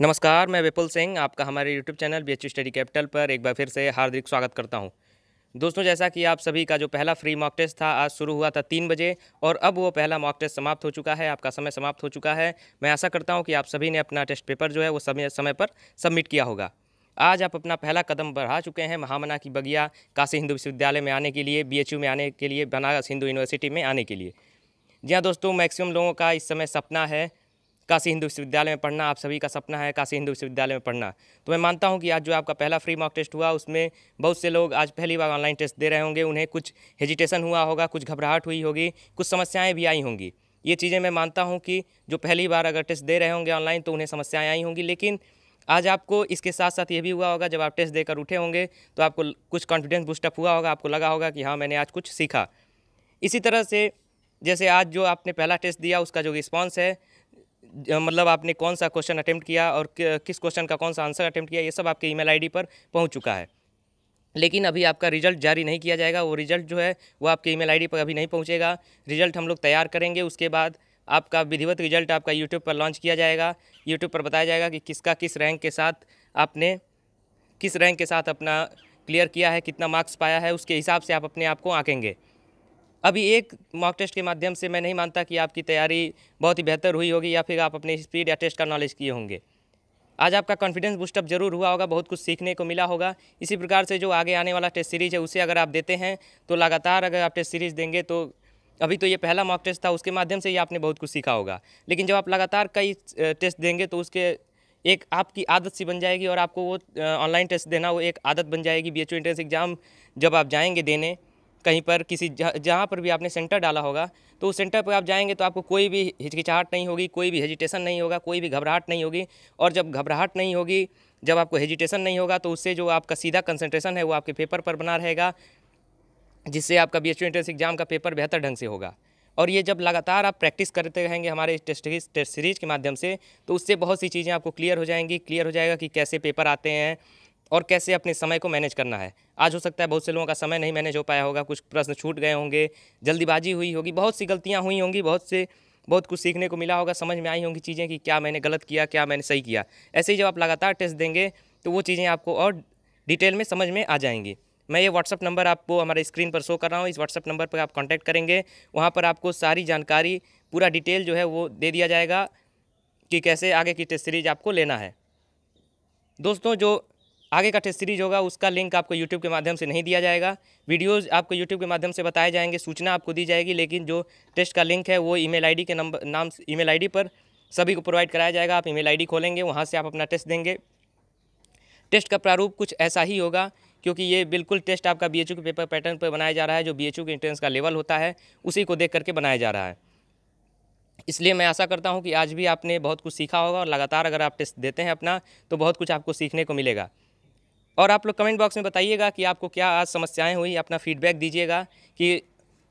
नमस्कार मैं विपुल सिंह आपका हमारे YouTube channel B H study capital पर एक बार फिर से हार्दिक स्वागत करता हूं दोस्तों जैसा कि आप सभी का जो पहला फ्री मॉक टेस्ट था आज शुरू हुआ था तीन बजे और अब वो पहला मॉक टेस्ट समाप्त हो चुका है आपका समय समाप्त हो चुका है मैं आशा करता हूँ कि आप सभी ने अपना टेस्ट पेपर जो है वो समय समय पर सबमिट किया होगा आज आप अपना पहला कदम बढ़ा चुके हैं महामना की बगिया काशी हिंदू विश्वविद्यालय में आने के लिए बीएचयू में आने के लिए बनारस हिंदू यूनिवर्सिटी में आने के लिए जी हाँ दोस्तों मैक्सिमम लोगों का इस समय सपना है काशी हिंदू विश्वविद्यालय में पढ़ना आप सभी का सपना है काशी हिंदू विश्वविद्यालय में पढ़ना तो मैं मानता हूँ कि आज जो आपका पहला फ्री मॉक टेस्ट हुआ उसमें बहुत से लोग आज पहली बार ऑनलाइन टेस्ट दे रहे होंगे उन्हें कुछ हेजिटेशन हुआ होगा कुछ घबराहट हुई होगी कुछ समस्याएँ भी आई होंगी ये चीज़ें मैं मानता हूँ कि जो पहली बार अगर टेस्ट दे रहे होंगे ऑनलाइन तो उन्हें समस्याएँ आई होंगी लेकिन आज आपको इसके साथ साथ ये भी हुआ होगा जब आप टेस्ट देकर उठे होंगे तो आपको कुछ कॉन्फिडेंस बूस्टअप हुआ होगा आपको लगा होगा कि हाँ मैंने आज कुछ सीखा इसी तरह से जैसे आज जो आपने पहला टेस्ट दिया उसका जो रिस्पॉन्स है मतलब आपने कौन सा क्वेश्चन अटैम्प्ट किया और किस क्वेश्चन का कौन सा आंसर अटैम्प्ट किया ये सब आपके ईमेल आईडी पर पहुंच चुका है लेकिन अभी आपका रिजल्ट जारी नहीं किया जाएगा वो रिजल्ट जो है वो आपके ईमेल आईडी पर अभी नहीं पहुँचेगा रिजल्ट हम लोग तैयार करेंगे उसके बाद आपका विधिवत रिजल्ट आपका यूट्यूब पर लॉन्च किया जाएगा यूट्यूब पर बताया जाएगा कि किसका किस रैंक के साथ आपने किस रैंक के साथ अपना क्लियर किया है कितना मार्क्स पाया है उसके हिसाब से आप अपने आप को आँकेंगे अभी एक मॉक टेस्ट के माध्यम से मैं नहीं मानता कि आपकी तैयारी बहुत ही बेहतर हुई होगी या फिर आप अपने स्पीड या टेस्ट का नॉलेज किए होंगे आज आपका कॉन्फिडेंस बूस्टअप जरूर हुआ होगा बहुत कुछ सीखने को मिला होगा इसी प्रकार से जो आगे आने वाला टेस्ट सीरीज है उसे अगर आप देते हैं तो लगातार अगर आप टेस्ट सीरीज देंगे तो अभी तो ये पहला मॉक टेस्ट था उसके माध्यम से ही आपने बहुत कुछ सीखा होगा लेकिन जब आप लगातार कई टेस्ट देंगे तो उसके एक आपकी आदत सी बन जाएगी और आपको वो ऑनलाइन टेस्ट देना वो एक आदत बन जाएगी बी एच एंट्रेंस एग्ज़ाम जब आप जाएंगे देने कहीं पर किसी जहाँ पर भी आपने सेंटर डाला होगा तो उस सेंटर पर आप जाएंगे तो आपको कोई भी हिचकिचाहट नहीं होगी कोई भी हेजिटेशन नहीं होगा कोई भी घबराहट नहीं होगी और जब घबराहट नहीं होगी जब आपको हेजिटेशन नहीं होगा तो उससे जो आपका सीधा कंसनट्रेशन है वो आपके पेपर पर बना रहेगा जिससे आपका बी एच एंट्रेंस एग्जाम का पेपर बेहतर ढंग से होगा और ये जब लगातार आप प्रैक्टिस करते रहेंगे हमारे टेस्ट टेस्ट सीरीज़ के माध्यम से तो उससे बहुत सी चीज़ें आपको क्लियर हो जाएंगी क्लियर हो जाएगा कि कैसे पेपर आते हैं और कैसे अपने समय को मैनेज करना है आज हो सकता है बहुत से लोगों का समय नहीं मैनेज हो पाया होगा कुछ प्रश्न छूट गए होंगे जल्दीबाजी हुई होगी बहुत सी गलतियाँ हुई होंगी बहुत से बहुत कुछ सीखने को मिला होगा समझ में आई होंगी चीज़ें कि क्या मैंने गलत किया क्या मैंने सही किया ऐसे ही जब आप लगातार टेस्ट देंगे तो वो चीज़ें आपको और डिटेल में समझ में आ जाएंगी मैं ये व्हाट्सअप नंबर आपको हमारे स्क्रीन पर शो कर रहा हूँ इस व्हाट्सअप नंबर पर आप कॉन्टैक्ट करेंगे वहाँ पर आपको सारी जानकारी पूरा डिटेल जो है वो दे दिया जाएगा कि कैसे आगे की टेस्ट सीरीज आपको लेना है दोस्तों जो आगे का टेस्ट सीरीज होगा उसका लिंक आपको यूट्यूब के माध्यम से नहीं दिया जाएगा वीडियोज़ आपको यूट्यूब के माध्यम से बताए जाएंगे सूचना आपको दी जाएगी लेकिन जो टेस्ट का लिंक है वो ईमेल आईडी के नंबर नाम ईमेल आईडी पर सभी को प्रोवाइड कराया जाएगा आप ईमेल आईडी खोलेंगे वहाँ से आप अपना टेस्ट देंगे टेस्ट का प्रारूप कुछ ऐसा ही होगा क्योंकि ये बिल्कुल टेस्ट आपका बी के पेपर पैटर्न पर बनाया जा रहा है जो बी के इंट्रेंस का लेवल होता है उसी को देख करके बनाया जा रहा है इसलिए मैं आशा करता हूँ कि आज भी आपने बहुत कुछ सीखा होगा और लगातार अगर आप टेस्ट देते हैं अपना तो बहुत कुछ आपको सीखने को मिलेगा और आप लोग कमेंट बॉक्स में बताइएगा कि आपको क्या आज समस्याएं हुई अपना फीडबैक दीजिएगा कि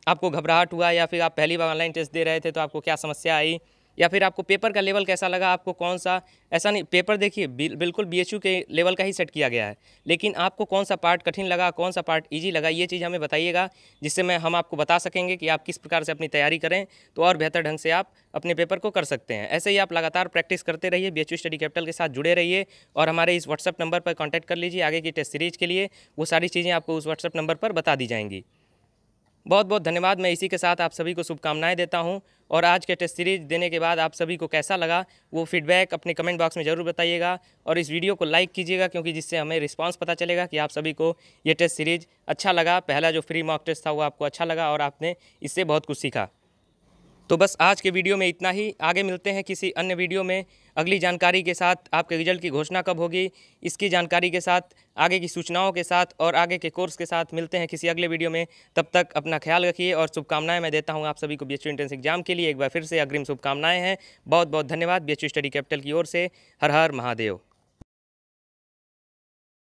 आपको घबराहट हुआ या फिर आप पहली बार ऑनलाइन टेस्ट दे रहे थे तो आपको क्या समस्या आई या फिर आपको पेपर का लेवल कैसा लगा आपको कौन सा ऐसा नहीं पेपर देखिए बिल्कुल बी के लेवल का ही सेट किया गया है लेकिन आपको कौन सा पार्ट कठिन लगा कौन सा पार्ट ईजी लगा ये चीज़ हमें बताइएगा जिससे मैं हम आपको बता सकेंगे कि आप किस प्रकार से अपनी तैयारी करें तो और बेहतर ढंग से आप अपने पेपर को कर सकते हैं ऐसे ही आप लगातार प्रैक्टिस करते रहिए बी स्टडी कैपिटल के साथ जुड़े रहिए और हमारे इस व्हाट्सअप नंबर पर कॉन्टैक्ट कर लीजिए आगे की टेस्ट सीरीज़ के लिए वो सारी चीज़ें आपको उस व्हाट्सअप नंबर पर बता दी जाएंगी बहुत बहुत धन्यवाद मैं इसी के साथ आप सभी को शुभकामनाएं देता हूं और आज के टेस्ट सीरीज देने के बाद आप सभी को कैसा लगा वो फीडबैक अपने कमेंट बॉक्स में ज़रूर बताइएगा और इस वीडियो को लाइक कीजिएगा क्योंकि जिससे हमें रिस्पांस पता चलेगा कि आप सभी को ये टेस्ट सीरीज अच्छा लगा पहला जो फ्री मॉक टेस्ट था वो आपको अच्छा लगा और आपने इससे बहुत कुछ सीखा तो बस आज के वीडियो में इतना ही आगे मिलते हैं किसी अन्य वीडियो में अगली जानकारी के साथ आपके रिजल्ट की घोषणा कब होगी इसकी जानकारी के साथ आगे की सूचनाओं के साथ और आगे के कोर्स के साथ मिलते हैं किसी अगले वीडियो में तब तक अपना ख्याल रखिए और शुभकामनाएं मैं देता हूं आप सभी को बी एंट्रेंस एग्जाम के लिए एक बार फिर से अग्रिम शुभकामनाएं हैं बहुत बहुत धन्यवाद बी स्टडी कैपिटल की ओर से हर हर महादेव